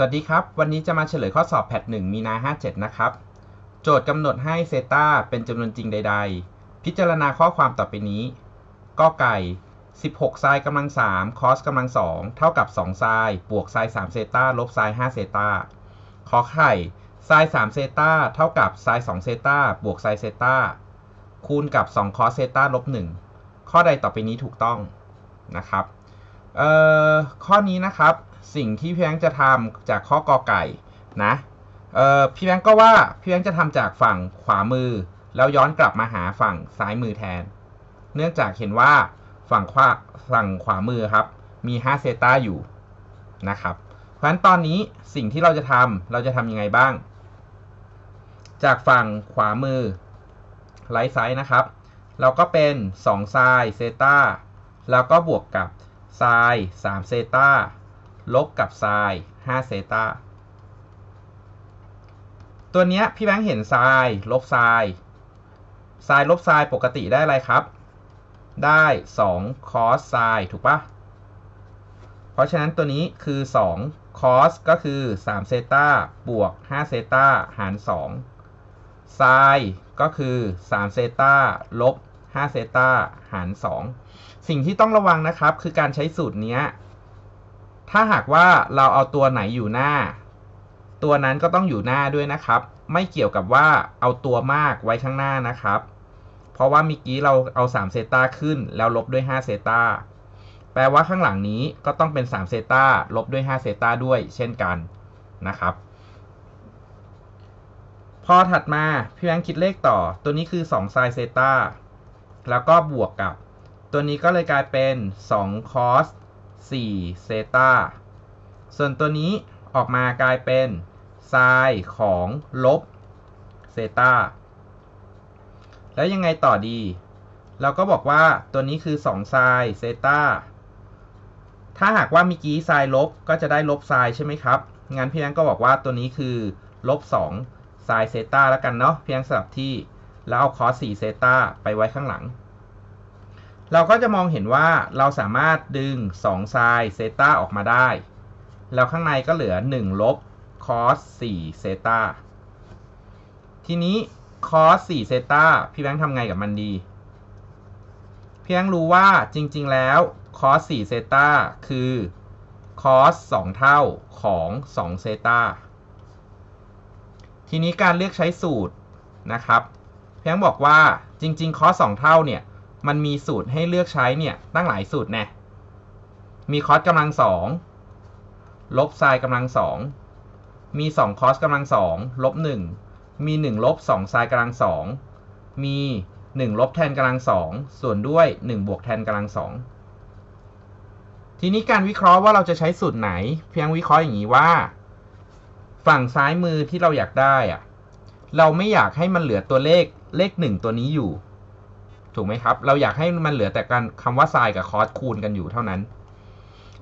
วัสดีครับ วันนี้จะมาเฉลยข้อสอบแพทหนึ่งมีนา57 นะครับ โจทย์กำหนดให้เซตาเป็นจำนวนจริงใด ๆ พิจารณาข้อความต่อไปนี้ก็ไก่ 16ไซด์กำลัง3คอสกำลัง 2 เท่ากับ2ไซด์บวก์สาม3เซตาลบด์ห้5เซตาขอไข่์สาม3เซตาเท่ากับด์สอ2เซตาบวกไซด์เซตาคูณกับ2คอสเซตาลบ1ข้อใดต่อไปนี้ถูกต้องนะครับข้อนี้นะครับสิ่งที่พี่แบงค์จะทำจากข้อกอไก่ นะพี่แบงค์ก็ว่าพี่แบงค์จะทำจากฝั่งขวามือ แล้วย้อนกลับมาหาฝั่งซ้ายมือแทน เนื่องจากเห็นว่าฝั่งขวาฝั่งขวามือครับ มี 5เซตาอยู่ นะครับเพราะฉะนั้นตอนนี้สิ่งที่เราจะทำเราจะทํำยังไงบ้าง จากฝั่งขวามือไลท์ไซส์นะครับ เราก็เป็น2ไซด์เซตาแล้วก็บวกกับไซส์สเซตาลบกับไซน์5เซตาตัวนี้พี่แบงค์เห็นไซน์ลบไซน์ไซน์ลบไซน์ปกติได้อะไรครับ ได้ 2 cos ไซน์ถูกปะเพราะฉะนั้นตัวนี้คือ 2 cos ก็คือ 3 เซตาบวก5เซตาหาร2ไซน์ก็คือ 3 เซตาลบ5เซตาหาร 2 สิ่งที่ต้องระวังนะครับคือการใช้สูตรนี้ถ้าหากว่าเราเอาตัวไหนอยู่หน้า ตัวนั้นก็ต้องอยู่หน้าด้วยนะครับ ไม่เกี่ยวกับว่าเอาตัวมากไว้ข้างหน้านะครับ เพราะว่าเมื่อกี้เราเอา3เซตาขึ้นแล้วลบด้วย5เซตาแปลว่าข้างหลังนี้ก็ต้องเป็น3เซตาลบด้วย5เซตาด้วยเช่นกันนะครับพอถัดมาพี่แบงคิดเลขต่อตัวนี้คือ2ไซน์เซตาแล้วก็บวกกับตัวนี้ก็เลยกลายเป็น 2 cos 4เซตาส่วนตัวนี้ออกมากลายเป็นไซน์ของลบเซตาแล้วยังไงต่อดี เราก็บอกว่าตัวนี้คือ2ไซน์เซตาถ้าหากว่ามีกี้ไซน์ลบก็จะได้ลบไซน์ใช่ไหมครับ งั้นเพียงก็บอกว่าตัวนี้คือ ลบ2ไซน์เซตาแล้วกันเนาะ เพียงสลับที่แล้วเอาคอส4เซตาไปไว้ข้างหลังเราก็จะมองเห็นว่าเราสามารถดึง2ไซน์เซต้า ออกมาได้ แล้วข้างในก็เหลือ 1 ลบคอส4เซต้า ทีนี้คอส4เซต้าพี่แบงค์ทำไงกับมันดี พี่แบงค์รู้ว่าจริงๆแล้วคอส4เซต้า คือคอส2เท่าของ 2 เซต้า ทีนี้การเลือกใช้สูตรนะครับ พี่แบงค์บอกว่าจริงๆคอส2เท่าเนี่ยมันมีสูตรให้เลือกใช้เนี่ยตั้งหลายสูตรนะมีคอสกำลังสองลบไซน์กำลังสอง มี2คอสกำลังสองลบ1มี1ลบ2ไซน์กำลังสอง มี1ลบแทนกำลังสอง ส่วนด้วย1บวกแทนกำลังสอง ทีนี้การวิเคราะห์ว่าเราจะใช้สูตรไหน เพียงวิเคราะห์อย่างนี้ว่า ฝั่งซ้ายมือที่เราอยากได้อะเราไม่อยากให้มันเหลือตัวเลขเลข 1 ตัวนี้อยู่ถูกไหมครับ เราอยากให้มันเหลือแต่การคำว่าไซน์กับคอสคูณ กันอยู่เท่านั้น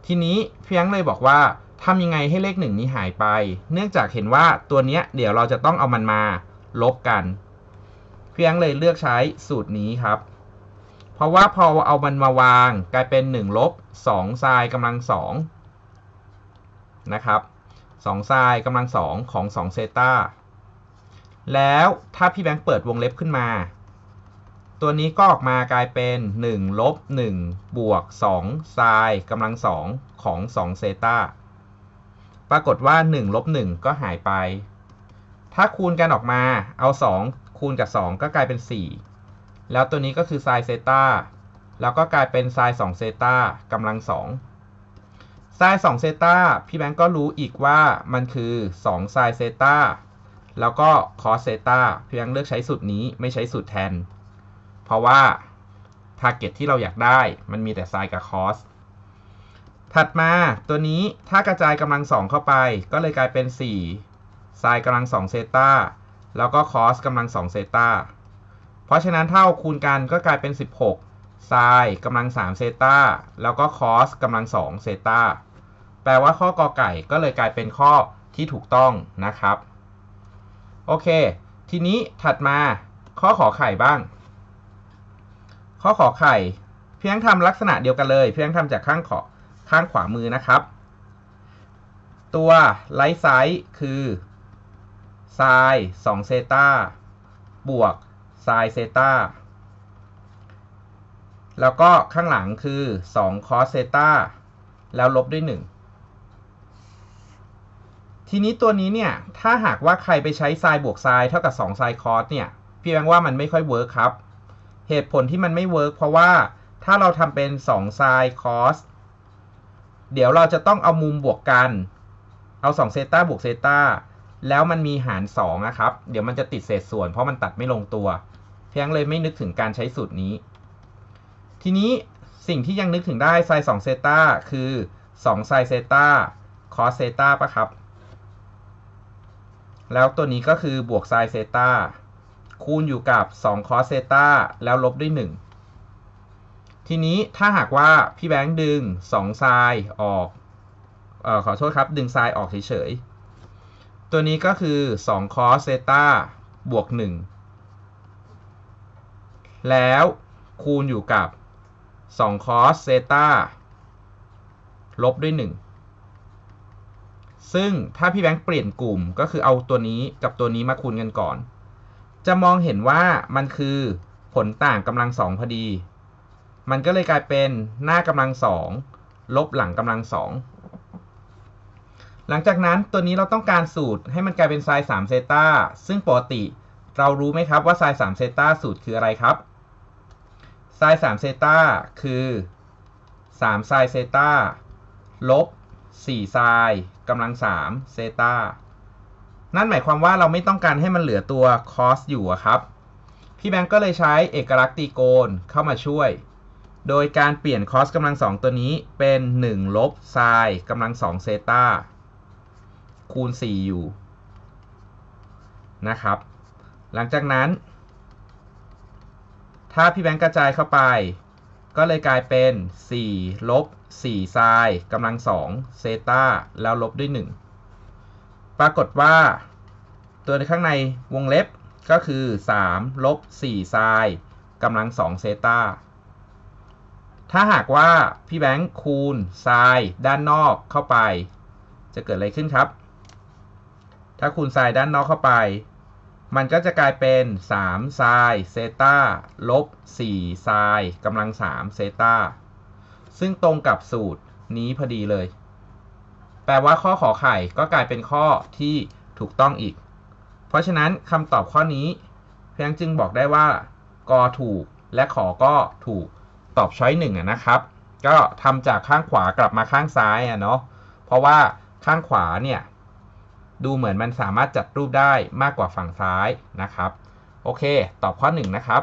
ทีนี้เพียงเลยบอกว่าทำยังไงให้เลขหนึ่งนี้หายไป เนื่องจากเห็นว่าตัวเนี้ยเดี๋ยวเราจะต้องเอามันมาลบกัน เพียงเลยเลือกใช้สูตรนี้ครับ เพราะว่าพอเอามันมาวางกลายเป็น1ลบ2ทรายกำลัง2นะครับ2ทรายกำลัง2ของ2เซตาแล้วถ้าพี่แบงค์เปิดวงเล็บขึ้นมาตัวนี้ก็ออกมากลายเป็น 1 ลบ 1 บวก2ไซน์กำลัง2ของ2เซตาปรากฏว่า 1 ลบ 1 ก็หายไป ถ้าคูณกันออกมา เอา 2 คูณกับ 2 ก็กลายเป็น 4 แล้วตัวนี้ก็คือไซน์เซตาแล้วก็กลายเป็นไซน์2เซตากำลัง2ไซน์2เซตาพี่แบงก์ก็รู้อีกว่ามันคือ2ไซน์เซตาแล้วก็คอสเซตาพี่แบงก์เลือกใช้สูตรนี้ไม่ใช้สูตรแทนเพราะว่า target ที่เราอยากได้มันมีแต่ sin กับ cos ถัดมาตัวนี้ถ้ากระจายกำลังสองเข้าไปก็เลยกลายเป็น4 s i ์กำลังสองเซตาแล้วก็ cos กำลังสองเซตาเพราะฉะนั้นเท่าคูณกันก็กลายเป็น 16 s i ์กำลังสามเซตาแล้วก็ cos กำลังสองเซตาแปลว่าข้อกอไก่ก็เลยกลายเป็นข้อที่ถูกต้องนะครับโอเค ทีนี้ถัดมา ข้อขอไข่บ้างข้อขอไข่เพียงทำลักษณะเดียวกันเลยเพียงทำจากข้างขอข้างขวามือนะครับ ตัวไลท์ไซส์คือไซน์2เซตาบวกไซน์เซตาแล้วก็ข้างหลังคือ2คอสเซตาแล้วลบด้วย 1 ทีนี้ตัวนี้เนี่ย ถ้าหากว่าใครไปใช้ไซน์บวกไซน์เท่ากับ2ไซน์คอสเนี่ย พี่แงว่ามันไม่ค่อยเวิร์คครับเหตุผลที่มันไม่เวิร์กเพราะว่าถ้าเราทำเป็น 2 sin cos เดี๋ยวเราจะต้องเอามุมบวกกัน เอา2เซตาบวกเซตาแล้วมันมีหาร2นะครับ เดี๋ยวมันจะติดเศษส่วนเพราะมันตัดไม่ลงตัว เพียงเลยไม่นึกถึงการใช้สูตรนี้ ทีนี้สิ่งที่ยังนึกถึงได้ sin 2เซตาคือ 2 sin เซตาคอสเซตาปะครับ แล้วตัวนี้ก็คือบวก sin เซตาคูณอยู่กับ 2 cos เซตาแล้วลบด้วย 1 ทีนี้ถ้าหากว่าพี่แบงค์ดึง2ทรายออกออขอโทษครับดึงทรายออกเฉยๆ ตัวนี้ก็คือ 2 cos เซตาบวก1แล้วคูณอยู่กับ 2 cos เซตาลบด้วย 1 ซึ่งถ้าพี่แบงค์เปลี่ยนกลุ่ม ก็คือเอาตัวนี้กับตัวนี้มาคูณกันก่อนจะมองเห็นว่ามันคือผลต่างกำลังสองพอดี มันก็เลยกลายเป็นหน้ากำลังสองลบหลังกำลังสอง หลังจากนั้นตัวนี้เราต้องการสูตรให้มันกลายเป็นไซน์3เซตาซึ่งปกติเรารู้ไหมครับว่าไซน์3เซตาสูตรคืออะไรครับไซน์3เซตาคือ3ไซน์เซตาลบ4ไซน์กำลัง3เซตานั่นหมายความว่าเราไม่ต้องการให้มันเหลือตัว cos อยู่ครับ พี่แบงก์ก็เลยใช้เอกลักษณ์ตรีโกณเข้ามาช่วย โดยการเปลี่ยน cos กำลังสองตัวนี้เป็น 1 ลบ sin กำลังสองเซตาคูณ 4 อยู่ นะครับ หลังจากนั้น ถ้าพี่แบงก์กระจายเข้าไปก็เลยกลายเป็น 4 ลบ4ไซน์กำลัง2เซตาแล้วลบด้วย 1ปรากฏว่า ตัวข้างในวงเล็บก็คือ3ลบ4ไซา์กำลัง2เซตาถ้าหากว่าพี่แบงค์คูณไซา์ด้านนอกเข้าไป จะเกิดอะไรขึ้นครับ ถ้าคูณไซา์ด้านนอกเข้าไป มันก็จะกลายเป็น3ไซา์เซตาลบ4ไซา์กำลัง3เซตาซึ่งตรงกับสูตรนี้พอดีเลยแปลว่าข้อขอไข่ก็กลายเป็นข้อที่ถูกต้องอีก เพราะฉะนั้นคำตอบข้อนี้เพียงจึงบอกได้ว่ากอถูกและขอก็ถูกตอบช้อยหนึ่งนะครับก็ทำจากข้างขวากลับมาข้างซ้ายอ่ะเนาะเพราะว่าข้างขวาเนี่ยดูเหมือนมันสามารถจัดรูปได้มากกว่าฝั่งซ้ายนะครับ โอเค ตอบข้อ1นะครับ